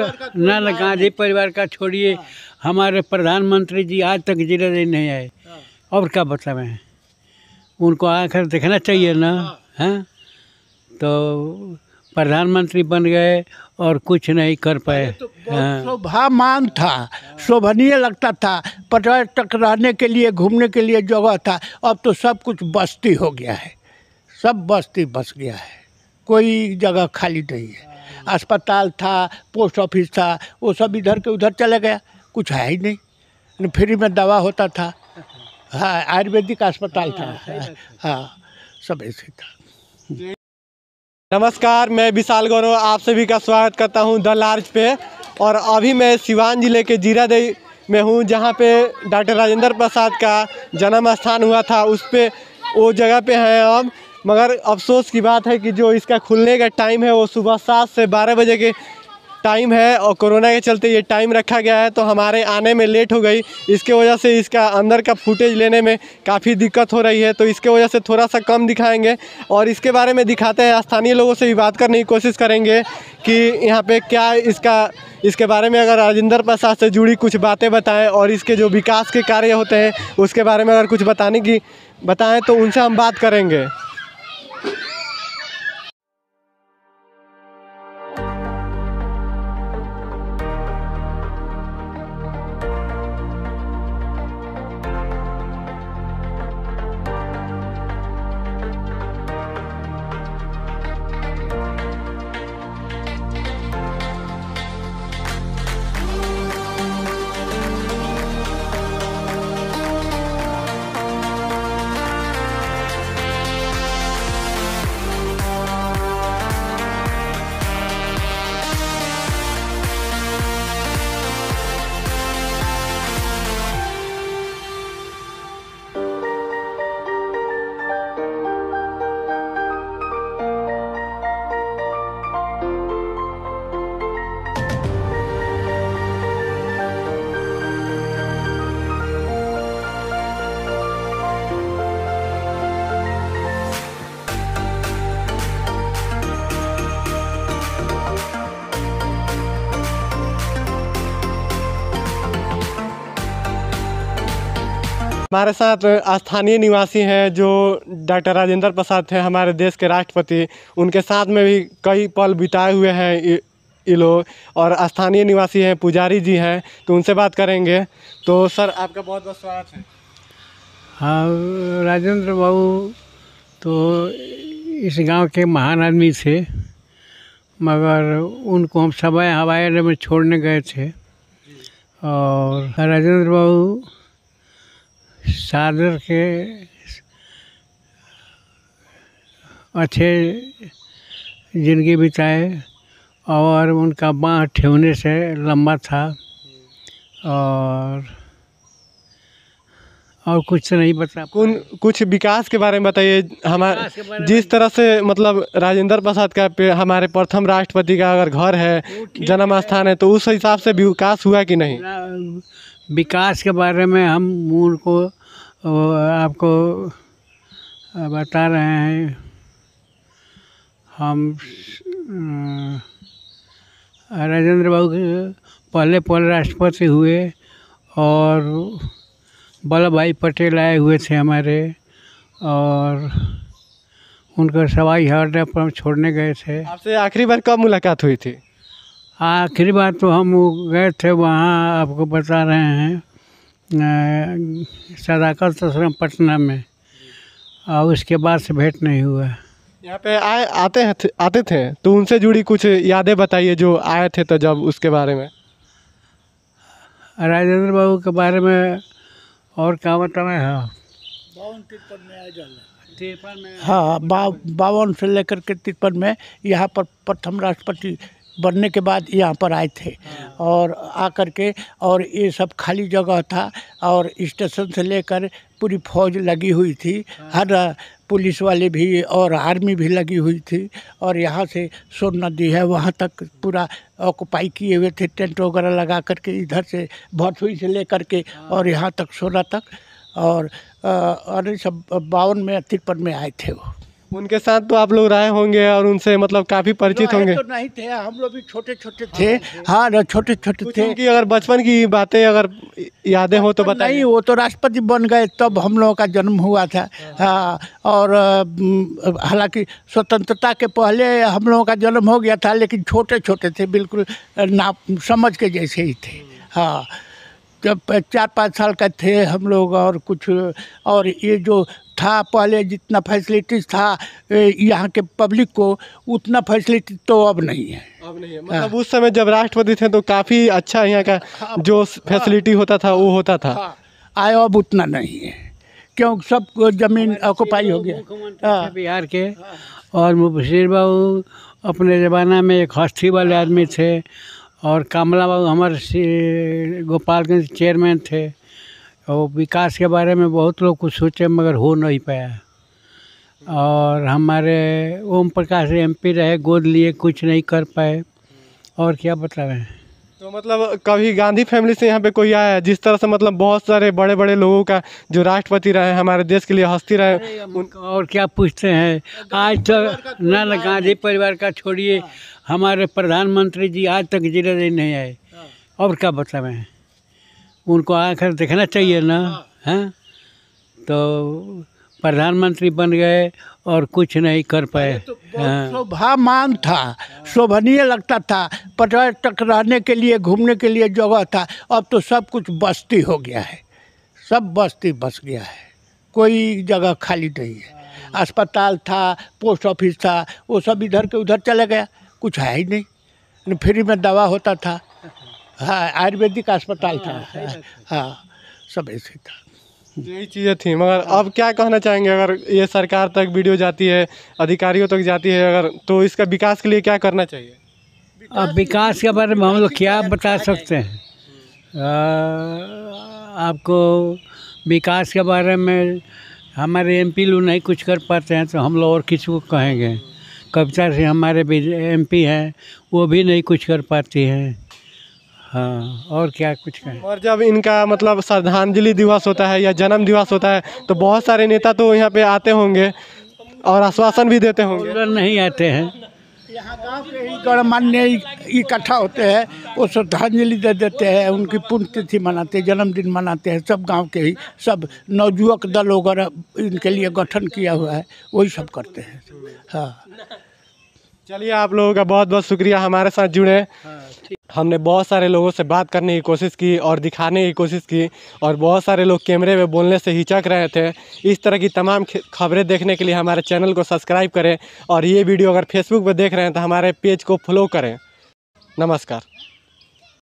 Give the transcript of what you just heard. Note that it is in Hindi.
ना ना गांधी परिवार का छोड़िए हाँ। हमारे प्रधानमंत्री जी आज तक जिले नहीं, आए हाँ। और क्या बतावें मतलब उनको आखिर देखना चाहिए ना हैं हाँ, तो प्रधानमंत्री बन गए और कुछ नहीं कर पाए तो मान था शोभनीय लगता था पर्यटक रहने के लिए घूमने के लिए जगह था अब तो सब कुछ बस्ती हो गया है सब बस्ती बस गया है कोई जगह खाली नहीं है अस्पताल था पोस्ट ऑफिस था वो सब इधर के उधर चला गया कुछ है ही नहीं फ्री में दवा होता था हाँ आयुर्वेदिक अस्पताल था हाँ, हाँ सब ऐसे था नमस्कार मैं विशाल गौरव आप सभी का स्वागत करता हूँ द लार्ज पे और अभी मैं सिवान जिले के जीरादेई में हूँ जहाँ पे डॉक्टर राजेंद्र प्रसाद का जन्म स्थान हुआ था उस पर वो जगह पे हैं हम मगर अफसोस की बात है कि जो इसका खुलने का टाइम है वो सुबह सात से बारह बजे के टाइम है और कोरोना के चलते ये टाइम रखा गया है तो हमारे आने में लेट हो गई इसके वजह से इसका अंदर का फुटेज लेने में काफ़ी दिक्कत हो रही है तो इसके वजह से थोड़ा सा कम दिखाएंगे और इसके बारे में दिखाते हैं स्थानीय लोगों से भी बात करने की कोशिश करेंगे कि यहाँ पे क्या इसका इसके बारे में अगर राजेंद्र प्रसाद से जुड़ी कुछ बातें बताएँ और इसके जो विकास के कार्य होते हैं उसके बारे में अगर कुछ बताने की बताएँ तो उनसे हम बात करेंगे हमारे साथ स्थानीय निवासी हैं जो डॉक्टर राजेंद्र प्रसाद थे हमारे देश के राष्ट्रपति उनके साथ में भी कई पल बिताए हुए हैं ये लोग और स्थानीय निवासी हैं पुजारी जी हैं तो उनसे बात करेंगे तो सर आपका बहुत बहुत स्वागत है हाँ राजेंद्र बाबू तो इस गांव के महान आदमी थे मगर उनको हम सवाई हवाई अड्डे में छोड़ने गए थे और राजेंद्र बाबू सादर के अच्छे ज़िंदगी बिताए और उनका बाँह ठेवने से लंबा था और और कुछ नहीं बता कौन कुछ विकास के बारे में बताइए हमारे जिस तरह से मतलब राजेंद्र प्रसाद का हमारे प्रथम राष्ट्रपति का अगर घर है जन्म स्थान है तो उस हिसाब से विकास हुआ कि नहीं विकास के बारे में हम मूल को आपको बता रहे हैं हम राजेंद्र बाबू पहले पहले राष्ट्रपति हुए और वल्लभ भाई पटेल आए हुए थे हमारे और उनका सवाई अड्डा पर छोड़ने गए थे आपसे आखिरी बार कब मुलाकात हुई थी आखिरी बार तो हम गए थे वहाँ आपको बता रहे हैं सदाकत आश्रम पटना में और उसके बाद से भेंट नहीं हुआ यहाँ पे आए आते हैं आते थे तो उनसे जुड़ी कुछ यादें बताइए जो आए थे तो जब उसके बारे में राजेंद्र बाबू के बारे में और क्या बताएं हाँ हाँ बावन से लेकर के तिरपन में यहाँ पर प्रथम राष्ट्रपति बनने के बाद यहाँ पर आए थे हाँ। और आकर के और ये सब खाली जगह था और स्टेशन से लेकर पूरी फौज लगी हुई थी हाँ। हर पुलिस वाले भी और आर्मी भी लगी हुई थी और यहाँ से सोन नदी है वहाँ तक पूरा ऑक्यूपाई किए हुए थे टेंट वगैरह लगा करके इधर से भरसुई से लेकर के हाँ। और यहाँ तक सोना तक और अरे सब बावन में तिरपन में आए थे वो उनके साथ तो आप लोग रहे होंगे और उनसे मतलब काफी परिचित होंगे तो नहीं थे हम लोग भी छोटे छोटे हाँ, थे हाँ, हाँ, हाँ छोटे छोटे थे उनकी अगर बचपन की बातें अगर यादें हो तो बताइए नहीं वो तो राष्ट्रपति बन गए तब हम लोगों का जन्म हुआ था हाँ और हालांकि स्वतंत्रता के पहले हम लोगों का जन्म हो गया था लेकिन छोटे छोटे थे बिल्कुल ना समझ के जैसे ही थे हाँ जब चार पाँच साल का थे हम लोग और कुछ और ये जो था पहले जितना फैसिलिटीज़ था यहाँ के पब्लिक को उतना फैसिलिटी तो अब नहीं है अब नहीं है हाँ। मतलब उस समय जब राष्ट्रपति थे तो काफ़ी अच्छा यहाँ का हाँ, जो फैसिलिटी हाँ। होता था वो होता था आए अब उतना नहीं है क्यों सब जमीन ऑक्यूपाई तो हो गया बिहार के और मुबशीर बाबू अपने ज़माना में एक हस्थी वाले आदमी थे और कमला बाबू हमारे गोपालगंज चेयरमैन थे और विकास के बारे में बहुत लोग कुछ सोचे मगर हो नहीं पाया और हमारे ओम प्रकाश एम पी रहे गोद लिए कुछ नहीं कर पाए और क्या बता रहे हैं तो मतलब कभी गांधी फैमिली से यहाँ पे कोई आया जिस तरह से मतलब बहुत सारे बड़े बड़े लोगों का जो राष्ट्रपति रहे हमारे देश के लिए हस्ती रहे उन और क्या पूछते हैं आज तक तो ना न गांधी परिवार का छोड़िए हमारे प्रधानमंत्री जी आज तक जिले नहीं आए हाँ। और क्या बता रहे हैं उनको आखिर देखना चाहिए ना हैं तो प्रधानमंत्री बन गए और कुछ नहीं कर पाए तो मान हाँ। था शोभनीय लगता था पर्यटक रहने के लिए घूमने के लिए जगह था अब तो सब कुछ बस्ती हो गया है सब बस्ती बस गया है कोई जगह खाली नहीं है अस्पताल था पोस्ट ऑफिस था वो सब इधर के उधर चला गया कुछ है ही नहीं फ्री में दवा होता था हाँ आयुर्वेदिक अस्पताल था हाँ, हाँ सब ऐसे था यही चीज़ें थी मगर अब क्या कहना चाहेंगे अगर ये सरकार तक वीडियो जाती है अधिकारियों तक जाती है अगर तो इसका विकास के लिए क्या करना चाहिए अब विकास के बारे में हम लोग क्या बता सकते हैं आपको विकास के बारे में हमारे एम पी लोग नहीं कुछ कर पाते हैं तो हम लोग और किसी को कहेंगे कविता से हमारे एम पी हैं वो भी नहीं कुछ कर पाती हैं हाँ और क्या कुछ कहें और जब इनका मतलब श्रद्धांजलि दिवस होता है या जन्म दिवस होता है तो बहुत सारे नेता तो यहाँ पे आते होंगे और आश्वासन भी देते होंगे नहीं आते हैं यहाँ गांव के ही गणमान्य इकट्ठा होते हैं वो श्रद्धांजलि दे देते हैं उनकी पुण्यतिथि मनाते हैं जन्मदिन मनाते हैं सब गांव के ही सब नवयुवक दल वगैरह इनके लिए गठन किया हुआ है वही सब करते हैं हाँ चलिए आप लोगों का बहुत बहुत शुक्रिया हमारे साथ जुड़े हाँ। हमने बहुत सारे लोगों से बात करने की कोशिश की और दिखाने की कोशिश की और बहुत सारे लोग कैमरे में बोलने से हिचक रहे थे इस तरह की तमाम खबरें देखने के लिए हमारे चैनल को सब्सक्राइब करें और ये वीडियो अगर फेसबुक पर देख रहे हैं तो हमारे पेज को फॉलो करें नमस्कार